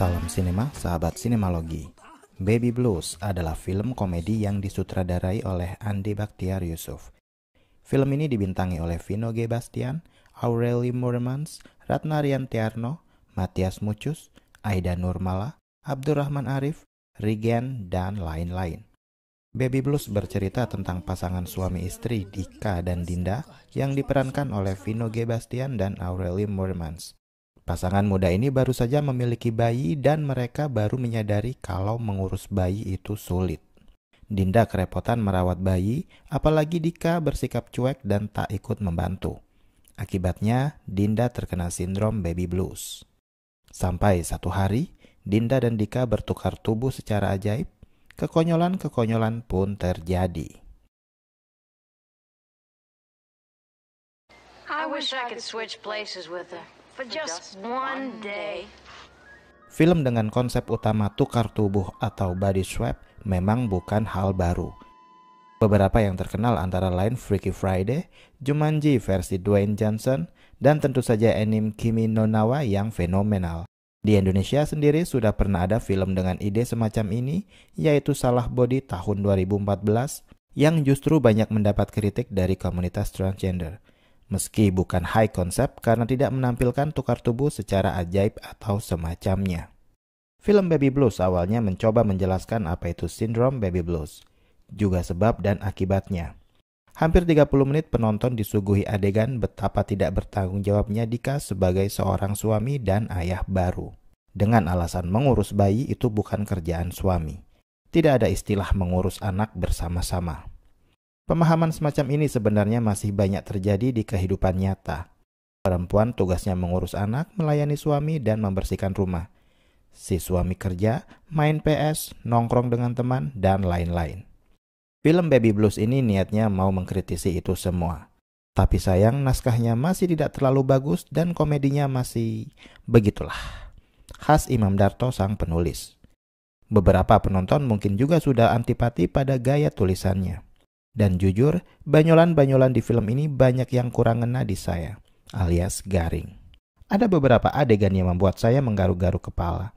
Salam sinema, sahabat sinemalogi. Baby Blues adalah film komedi yang disutradarai oleh Andi Baktiar Yusuf. Film ini dibintangi oleh Vino G. Bastian, Aureli Murmans, Ratna Riantiarno, Matias Mucus, Aida Nurmala, Abdurrahman Arif, Rigen, dan lain-lain. Baby Blues bercerita tentang pasangan suami istri Dika dan Dinda yang diperankan oleh Vino G. Bastian dan Aureli Murmans. Pasangan muda ini baru saja memiliki bayi dan mereka baru menyadari kalau mengurus bayi itu sulit. Dinda kerepotan merawat bayi, apalagi Dika bersikap cuek dan tak ikut membantu. Akibatnya, Dinda terkena sindrom baby blues. Sampai satu hari, Dinda dan Dika bertukar tubuh secara ajaib, kekonyolan-kekonyolan pun terjadi. I wish I could switch places with her. Film dengan konsep utama tukar tubuh atau body swap memang bukan hal baru. Beberapa yang terkenal antara lain Freaky Friday, Jumanji versi Dwayne Johnson, dan tentu saja anime Kimi no Nawa yang fenomenal. Di Indonesia sendiri sudah pernah ada film dengan ide semacam ini, yaitu Salah Body tahun 2014, yang justru banyak mendapat kritik dari komunitas transgender meski bukan high concept karena tidak menampilkan tukar tubuh secara ajaib atau semacamnya. Film Baby Blues awalnya mencoba menjelaskan apa itu sindrom Baby Blues, juga sebab dan akibatnya. Hampir 30 menit penonton disuguhi adegan betapa tidak bertanggung jawabnya Dika sebagai seorang suami dan ayah baru. Dengan alasan mengurus bayi itu bukan kerjaan suami. Tidak ada istilah mengurus anak bersama-sama. Pemahaman semacam ini sebenarnya masih banyak terjadi di kehidupan nyata. Perempuan tugasnya mengurus anak, melayani suami, dan membersihkan rumah. Si suami kerja, main PS, nongkrong dengan teman, dan lain-lain. Film Baby Blues ini niatnya mau mengkritisi itu semua. Tapi sayang naskahnya masih tidak terlalu bagus dan komedinya masih begitulah. Khas Imam Darto sang penulis. Beberapa penonton mungkin juga sudah antipati pada gaya tulisannya. Dan jujur, banyolan-banyolan di film ini banyak yang kurang nadi saya, alias garing. Ada beberapa adegan yang membuat saya menggaruk-garuk kepala.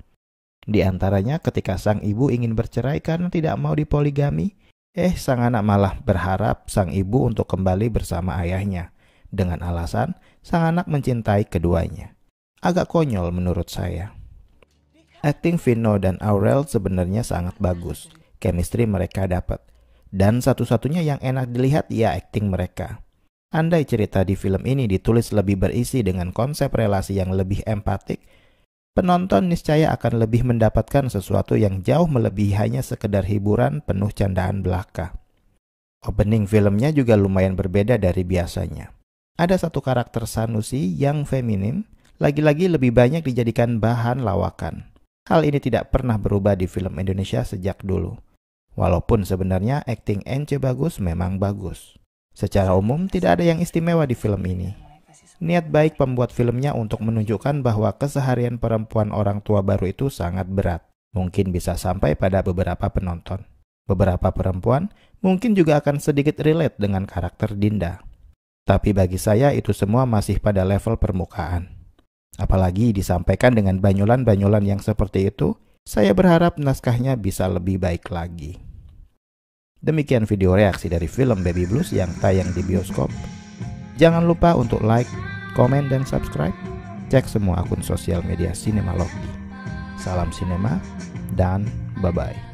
Di antaranya ketika sang ibu ingin bercerai karena tidak mau dipoligami, eh sang anak malah berharap sang ibu untuk kembali bersama ayahnya, dengan alasan sang anak mencintai keduanya. Agak konyol menurut saya. Acting Vino dan Aurel sebenarnya sangat bagus. Chemistry mereka dapat dan satu-satunya yang enak dilihat ya akting mereka. Andai cerita di film ini ditulis lebih berisi dengan konsep relasi yang lebih empatik, penonton niscaya akan lebih mendapatkan sesuatu yang jauh melebihi hanya sekedar hiburan penuh candaan belaka. Opening filmnya juga lumayan berbeda dari biasanya. Ada satu karakter Sanusi yang feminim, lagi-lagi lebih banyak dijadikan bahan lawakan. Hal ini tidak pernah berubah di film Indonesia sejak dulu. Walaupun sebenarnya acting NC bagus memang bagus. Secara umum tidak ada yang istimewa di film ini. Niat baik pembuat filmnya untuk menunjukkan bahwa keseharian perempuan orang tua baru itu sangat berat. Mungkin bisa sampai pada beberapa penonton. Beberapa perempuan mungkin juga akan sedikit relate dengan karakter Dinda. Tapi bagi saya itu semua masih pada level permukaan. Apalagi disampaikan dengan banyolan-banyolan yang seperti itu saya berharap naskahnya bisa lebih baik lagi. Demikian video reaksi dari film Baby Blues yang tayang di bioskop. Jangan lupa untuk like, komen, dan subscribe. Cek semua akun sosial media Cinema Lobby. Salam Sinema dan bye-bye.